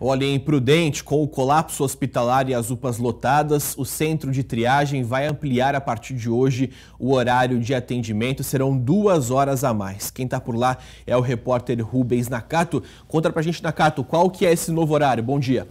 Olha, imprudente, com o colapso hospitalar e as UPAs lotadas, o centro de triagem vai ampliar a partir de hoje o horário de atendimento. Serão duas horas a mais. Quem está por lá é o repórter Rubens Nakato. Conta pra gente, Nakato, qual que é esse novo horário? Bom dia.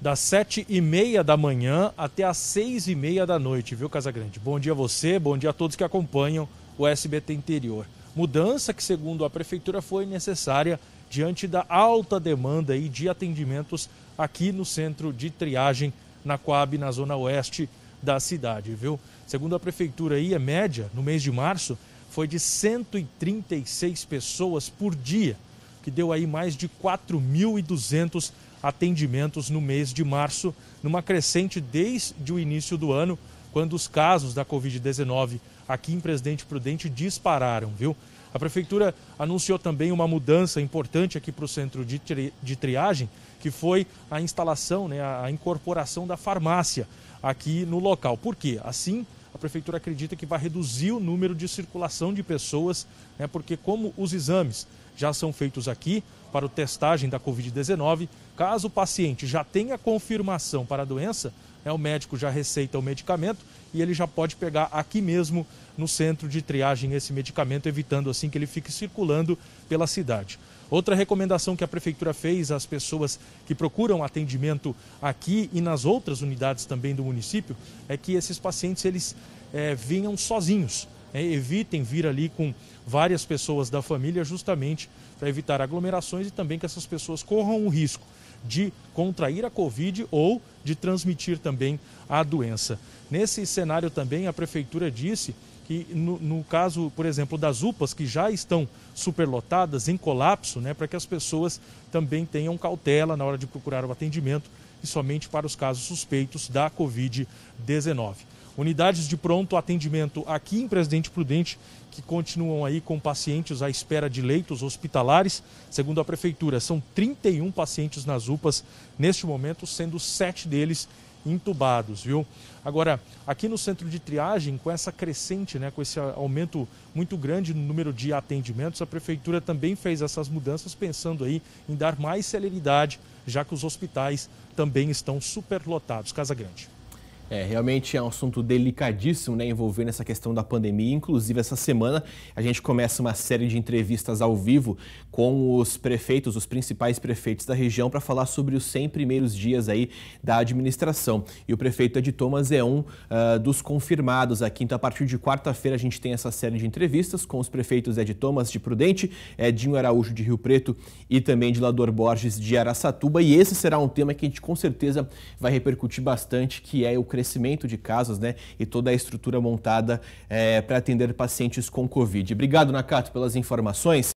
Das sete e meia da manhã até as seis e meia da noite, viu, Casagrande? Bom dia a você, bom dia a todos que acompanham o SBT Interior. Mudança que, segundo a Prefeitura, foi necessária diante da alta demanda aí de atendimentos aqui no centro de triagem na Coab, na zona oeste da cidade, viu? Segundo a prefeitura aí, a média no mês de março foi de 136 pessoas por dia, que deu aí mais de 4.200 atendimentos no mês de março, numa crescente desde o início do ano, quando os casos da Covid-19 aqui em Presidente Prudente dispararam, viu? A prefeitura anunciou também uma mudança importante aqui para o centro de, tri de triagem, que foi a instalação, né, a incorporação da farmácia aqui no local. Por quê? Assim, a prefeitura acredita que vai reduzir o número de circulação de pessoas, né, porque como os exames já são feitos aqui para o testagem da Covid-19, caso o paciente já tenha confirmação para a doença, é o médico já receita o medicamento e ele já pode pegar aqui mesmo no centro de triagem esse medicamento, evitando assim que ele fique circulando pela cidade. Outra recomendação que a prefeitura fez às pessoas que procuram atendimento aqui e nas outras unidades também do município é que esses pacientes eles é, venham sozinhos, né? evitem vir ali com várias pessoas da família, justamente para evitar aglomerações e também que essas pessoas corram o risco de contrair a Covid ou de transmitir também a doença. Nesse cenário também, a Prefeitura disse que, no, no caso, por exemplo, das UPAs que já estão superlotadas, em colapso, né, para que as pessoas também tenham cautela na hora de procurar o atendimento e somente para os casos suspeitos da Covid-19. Unidades de pronto atendimento aqui em Presidente Prudente, que continuam aí com pacientes à espera de leitos hospitalares. Segundo a Prefeitura, são 31 pacientes nas UPAs neste momento, sendo sete deles intubados, viu? Agora, aqui no centro de triagem, com essa crescente, né, com esse aumento muito grande no número de atendimentos, a prefeitura também fez essas mudanças pensando aí em dar mais celeridade, já que os hospitais também estão superlotados. Casa Grande. É, realmente é um assunto delicadíssimo, né, envolvendo essa questão da pandemia. Inclusive, essa semana a gente começa uma série de entrevistas ao vivo com os prefeitos, os principais prefeitos da região, para falar sobre os 100 primeiros dias aí da administração. E o prefeito Ed Thomas é um uh, dos confirmados aqui. Então, a partir de quarta-feira, a gente tem essa série de entrevistas com os prefeitos Ed Thomas de Prudente, Edinho Araújo de Rio Preto e também de Lador Borges de Araçatuba. E esse será um tema que a gente com certeza vai repercutir bastante, que é o crescimento esclarecimento de casos né, e toda a estrutura montada é, eh, para atender pacientes com Covid. Obrigado, Nakato, pelas informações.